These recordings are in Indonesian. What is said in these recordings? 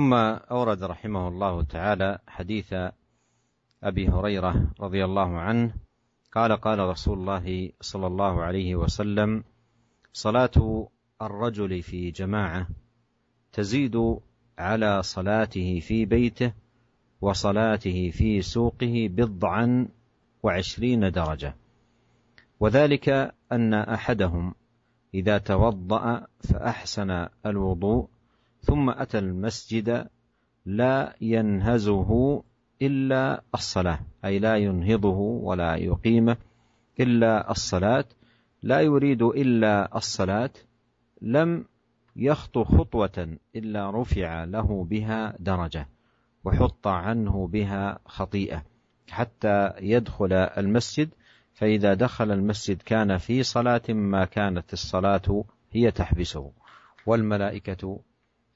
ثم اورد رحمه الله تعالى حديث ابي هريره رضي الله عنه قال قال رسول الله صلى الله عليه وسلم صلاه الرجل في جماعه تزيد على صلاته في بيته وصلاته في سوقه بضعا وعشرين درجه وذلك ان احدهم اذا توضا فاحسن الوضوء ثم أتى المسجد لا ينهزه إلا الصلاة أي لا ينهضه ولا يقيمه إلا الصلاة لا يريد إلا الصلاة لم يخطو خطوة إلا رفع له بها درجة وحط عنه بها خطيئة حتى يدخل المسجد فإذا دخل المسجد كان في صلاة ما كانت الصلاة هي تحبسه والملائكة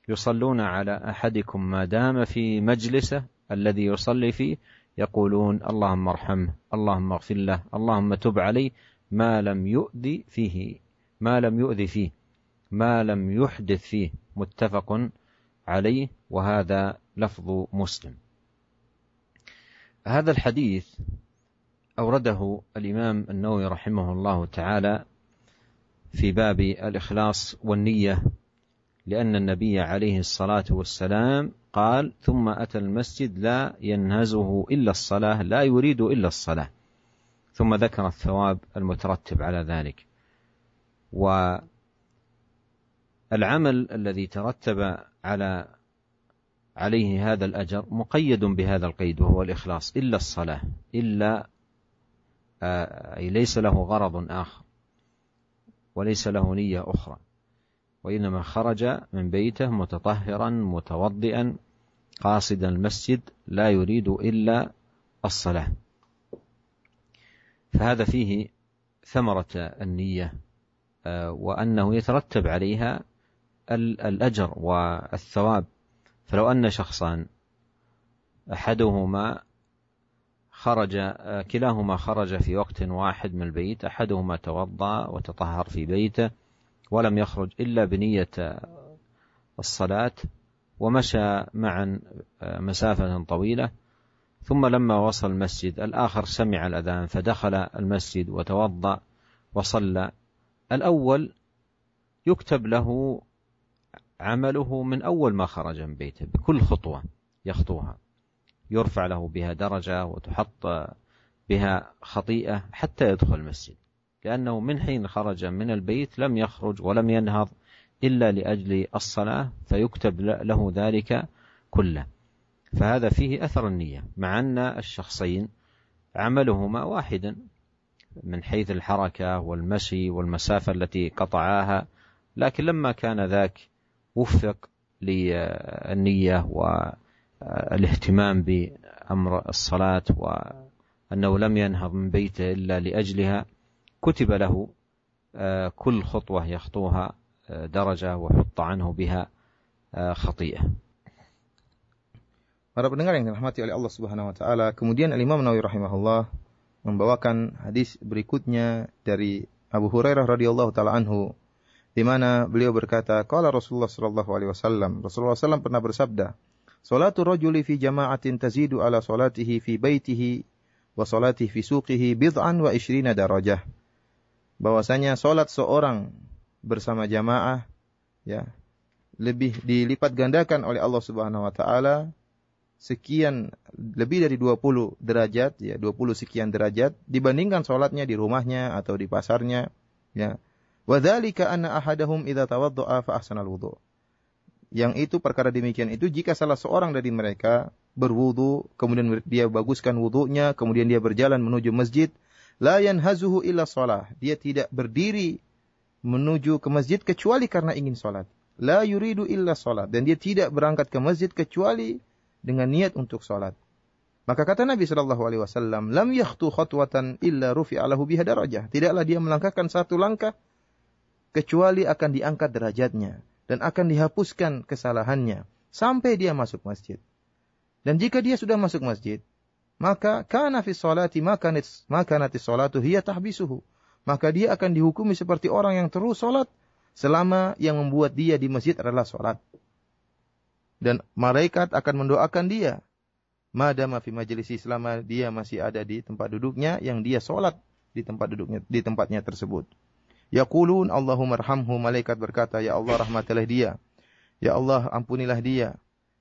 يصلون على احدكم ما دام في مجلسه الذي يصلي فيه يقولون اللهم ارحمه اللهم اغفر له اللهم تب عليه ما لم يؤذي فيه ما لم يؤذي فيه ما لم يحدث فيه متفق عليه وهذا لفظ مسلم هذا الحديث اورده الامام النووي رحمه الله تعالى في باب الاخلاص والنيه لأن النبي عليه الصلاة والسلام قال ثم أتى المسجد لا ينهزه إلا الصلاة لا يريد إلا الصلاة ثم ذكر الثواب المترتب على ذلك والعمل الذي ترتب على عليه هذا الأجر مقيد بهذا القيد وهو الإخلاص إلا الصلاة إلا آه، أي ليس له غرض آخر وليس له نية أخرى وإنما خرج من بيته متطهرا متوضئا قاصدا المسجد لا يريد إلا الصلاة فهذا فيه ثمرة النية آه، وأنه يترتب عليها الأجر والثواب فلو أن شخصان أحدهما خرج آه، كلاهما خرج في وقت واحد من البيت أحدهما توضأ وتطهر في بيته ولم يخرج إلا بنية الصلاة ومشى معا آه، مسافة طويلة ثم لما وصل المسجد الآخر سمع الأذان فدخل المسجد وتوضأ وصلى الأول يكتب له عمله من أول ما خرج من بيته بكل خطوة يخطوها يرفع له بها درجة وتحط بها خطيئة حتى يدخل المسجد لأنه من حين خرج من البيت لم يخرج ولم ينهض إلا لأجل الصلاة فيكتب له ذلك كله فهذا فيه أثر النية مع أن الشخصين عملهما واحدا من حيث الحركة والمشي والمسافة التي قطعاها لكن لما كان ذاك وفق للنية والاهتمام بأمر الصلاة وأنه لم ينهض من بيته إلا لأجلها كتب له كل خطوة يخطوها درجة وحط عنه بها خطيئة Para pendengar yang dirahmati oleh Allah Subhanahu wa taala, kemudian Al-Imam Nawawi rahimahullah membawakan hadis berikutnya dari Abu Hurairah radhiyallahu taala anhu di mana beliau berkata, "Qala Rasulullah sallallahu alaihi wasallam." Rasulullah SAW pernah bersabda, "Salatu rajuli fi jama'atin tazidu ala salatihi fi baitihi wa salatihi fi suqihi bid'an wa ishrina darajah." bahwasanya solat seorang bersama jamaah ya lebih dilipat gandakan oleh Allah Subhanahu wa taala sekian lebih dari 20 derajat ya 20 sekian derajat dibandingkan solatnya di rumahnya atau di pasarnya ya wadzalika anna ahadahum idza tawaddaa fa ahsanal wudu yang itu perkara demikian itu jika salah seorang dari mereka berwudu kemudian dia baguskan wudunya kemudian dia berjalan menuju masjid la yanhazuhu illa shalah. Dia tidak berdiri menuju ke masjid kecuali karena ingin salat. La yuridu illa salat dan dia tidak berangkat ke masjid kecuali dengan niat untuk salat. Maka kata Nabi Shallallahu alaihi wasallam, "Lam yakhtu khutwatan illa rufi lahu biha darajah." Tidaklah dia melangkahkan satu langkah kecuali akan diangkat derajatnya dan akan dihapuskan kesalahannya sampai dia masuk masjid. Dan jika dia sudah masuk masjid, maka kana fi salati maka nati salatu hiya tahbisuhu. Maka dia akan dihukumi seperti orang yang terus salat selama yang membuat dia di masjid adalah salat. Dan malaikat akan mendoakan dia madama fi majlisi selama dia masih ada di tempat duduknya yang dia solat di tempat duduknya di tempatnya tersebut. Yaqulun Allahumma malaikat berkata ya Allah rahmatilah dia. Ya Allah ampunilah dia.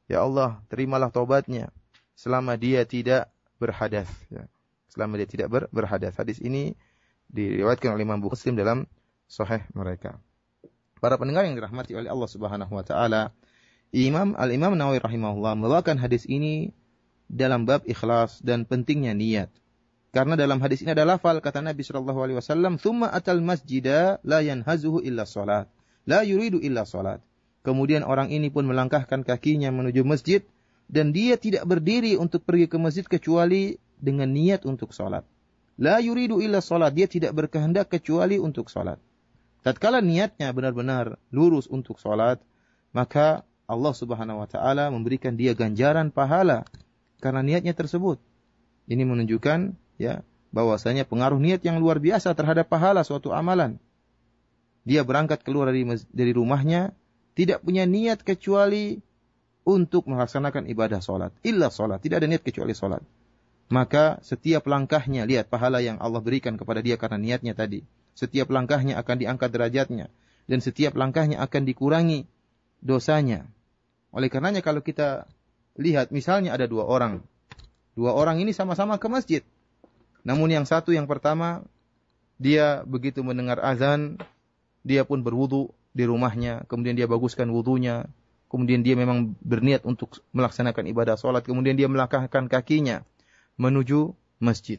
Ya Allah terimalah taubatnya selama dia tidak berhadas. Ya. Selama dia tidak ber, berhadas. Hadis ini diriwayatkan oleh Imam Muslim dalam sahih mereka. Para pendengar yang dirahmati oleh Allah Subhanahu wa taala, Imam Al-Imam Nawawi rahimahullah membawakan hadis ini dalam bab ikhlas dan pentingnya niat. Karena dalam hadis ini ada lafal kata Nabi Shallallahu alaihi wasallam, "Tsumma atal masjida la yanhazuhu illa salat, la yuridu illa salat." Kemudian orang ini pun melangkahkan kakinya menuju masjid dan dia tidak berdiri untuk pergi ke masjid kecuali dengan niat untuk sholat. La yuridu illa sholat. Dia tidak berkehendak kecuali untuk sholat. Tatkala niatnya benar-benar lurus untuk sholat, maka Allah subhanahu wa ta'ala memberikan dia ganjaran pahala karena niatnya tersebut. Ini menunjukkan ya bahwasanya pengaruh niat yang luar biasa terhadap pahala suatu amalan. Dia berangkat keluar dari, dari rumahnya, tidak punya niat kecuali untuk melaksanakan ibadah solat, Illa solat, Tidak ada niat kecuali solat. Maka setiap langkahnya, lihat pahala yang Allah berikan kepada dia karena niatnya tadi. Setiap langkahnya akan diangkat derajatnya. Dan setiap langkahnya akan dikurangi dosanya. Oleh karenanya kalau kita lihat, misalnya ada dua orang. Dua orang ini sama-sama ke masjid. Namun yang satu, yang pertama, dia begitu mendengar azan, dia pun berwudu di rumahnya, kemudian dia baguskan wudhunya kemudian dia memang berniat untuk melaksanakan ibadah sholat, kemudian dia melangkahkan kakinya menuju masjid.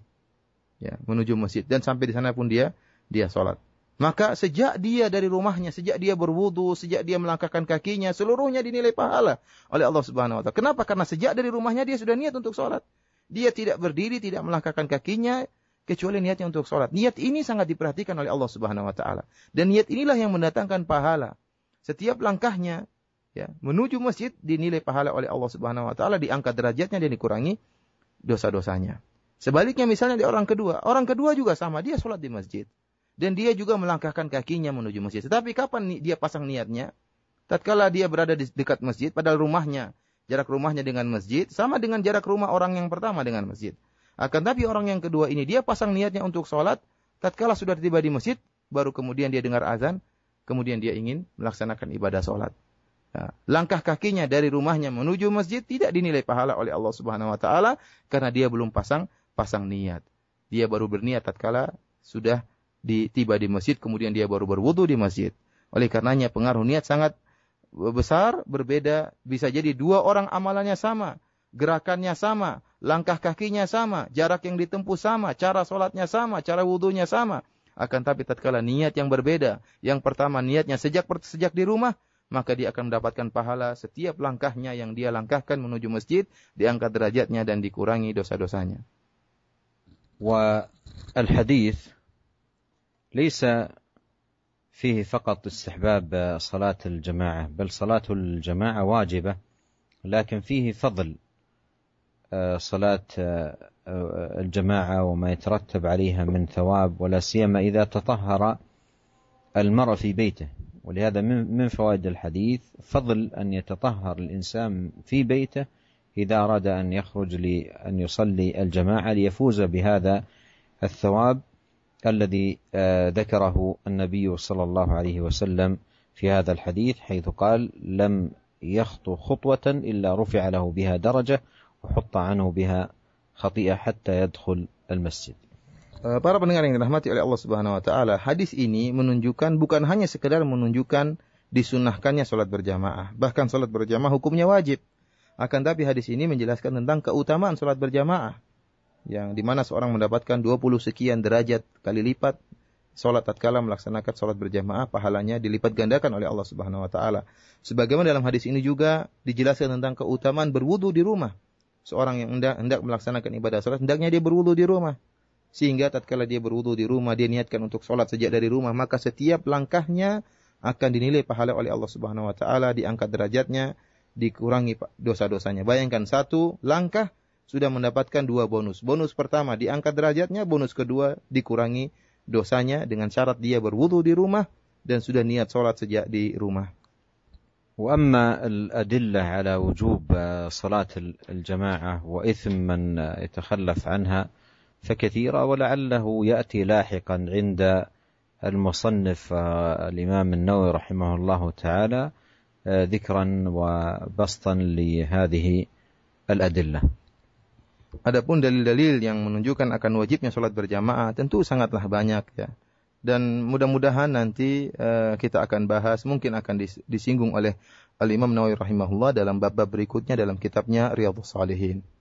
Ya, menuju masjid dan sampai di sana pun dia dia sholat. Maka sejak dia dari rumahnya, sejak dia berwudu, sejak dia melangkahkan kakinya, seluruhnya dinilai pahala oleh Allah Subhanahu wa taala. Kenapa? Karena sejak dari rumahnya dia sudah niat untuk sholat. Dia tidak berdiri, tidak melangkahkan kakinya kecuali niatnya untuk sholat. Niat ini sangat diperhatikan oleh Allah Subhanahu wa taala. Dan niat inilah yang mendatangkan pahala. Setiap langkahnya ya, menuju masjid dinilai pahala oleh Allah Subhanahu wa taala, diangkat derajatnya dan dikurangi dosa-dosanya. Sebaliknya misalnya di orang kedua, orang kedua juga sama, dia sholat di masjid. Dan dia juga melangkahkan kakinya menuju masjid. Tetapi kapan dia pasang niatnya? Tatkala dia berada di dekat masjid, padahal rumahnya, jarak rumahnya dengan masjid, sama dengan jarak rumah orang yang pertama dengan masjid. Akan tapi orang yang kedua ini, dia pasang niatnya untuk sholat, tatkala sudah tiba di masjid, baru kemudian dia dengar azan, kemudian dia ingin melaksanakan ibadah sholat. Ya. langkah kakinya dari rumahnya menuju masjid tidak dinilai pahala oleh Allah Subhanahu wa taala karena dia belum pasang pasang niat. Dia baru berniat tatkala sudah di, tiba di masjid kemudian dia baru berwudu di masjid. Oleh karenanya pengaruh niat sangat besar berbeda bisa jadi dua orang amalannya sama, gerakannya sama, langkah kakinya sama, jarak yang ditempuh sama, cara sholatnya sama, cara wudhunya sama. Akan tapi tatkala niat yang berbeda, yang pertama niatnya sejak sejak di rumah maka dia akan mendapatkan pahala setiap langkahnya yang dia langkahkan menuju masjid, diangkat derajatnya dan dikurangi dosa-dosanya. Wa al والحديث ليس فيه فقط استحباب صلاة الجماعة بل صلاة الجماعة واجبة لكن فيه فضل صلاة الجماعة وما يترتب عليها من ثواب ولا سيما إذا تطهر المرء في بيته ولهذا من فوائد الحديث فضل أن يتطهر الإنسان في بيته إذا أراد أن يخرج لأن يصلي الجماعة ليفوز بهذا الثواب الذي آه، ذكره النبي صلى الله عليه وسلم في هذا الحديث حيث قال لم يخطو خطوة إلا رفع له بها درجة وحط عنه بها خطيئة حتى يدخل المسجد Eh, para pendengar yang dirahmati oleh Allah Subhanahu wa taala, hadis ini menunjukkan bukan hanya sekedar menunjukkan disunahkannya salat berjamaah, bahkan salat berjamaah hukumnya wajib. Akan tapi hadis ini menjelaskan tentang keutamaan salat berjamaah yang dimana seorang mendapatkan 20 sekian derajat kali lipat salat tatkala melaksanakan salat berjamaah pahalanya dilipat gandakan oleh Allah Subhanahu wa taala. Sebagaimana dalam hadis ini juga dijelaskan tentang keutamaan berwudu di rumah. Seorang yang hendak melaksanakan ibadah salat hendaknya dia berwudu di rumah sehingga tatkala dia berwudu di rumah dia niatkan untuk sholat sejak dari rumah maka setiap langkahnya akan dinilai pahala oleh Allah Subhanahu wa taala diangkat derajatnya dikurangi dosa-dosanya bayangkan satu langkah sudah mendapatkan dua bonus bonus pertama diangkat derajatnya bonus kedua dikurangi dosanya dengan syarat dia berwudu di rumah dan sudah niat sholat sejak di rumah واما الادله على وجوب صلاه الجماعه واثم من يتخلف عنها فكثيرة ولعله يأتي لاحقا عند المصنف الإمام النووي رحمه الله تعالى ذكرا وبسطا لهذه الأدلة Adapun dalil-dalil yang menunjukkan akan wajibnya sholat berjamaah tentu sangatlah banyak ya. Dan mudah-mudahan nanti uh, kita akan bahas mungkin akan dis disinggung oleh Al Imam Nawawi rahimahullah dalam bab-bab berikutnya dalam kitabnya Riyadhus Salihin.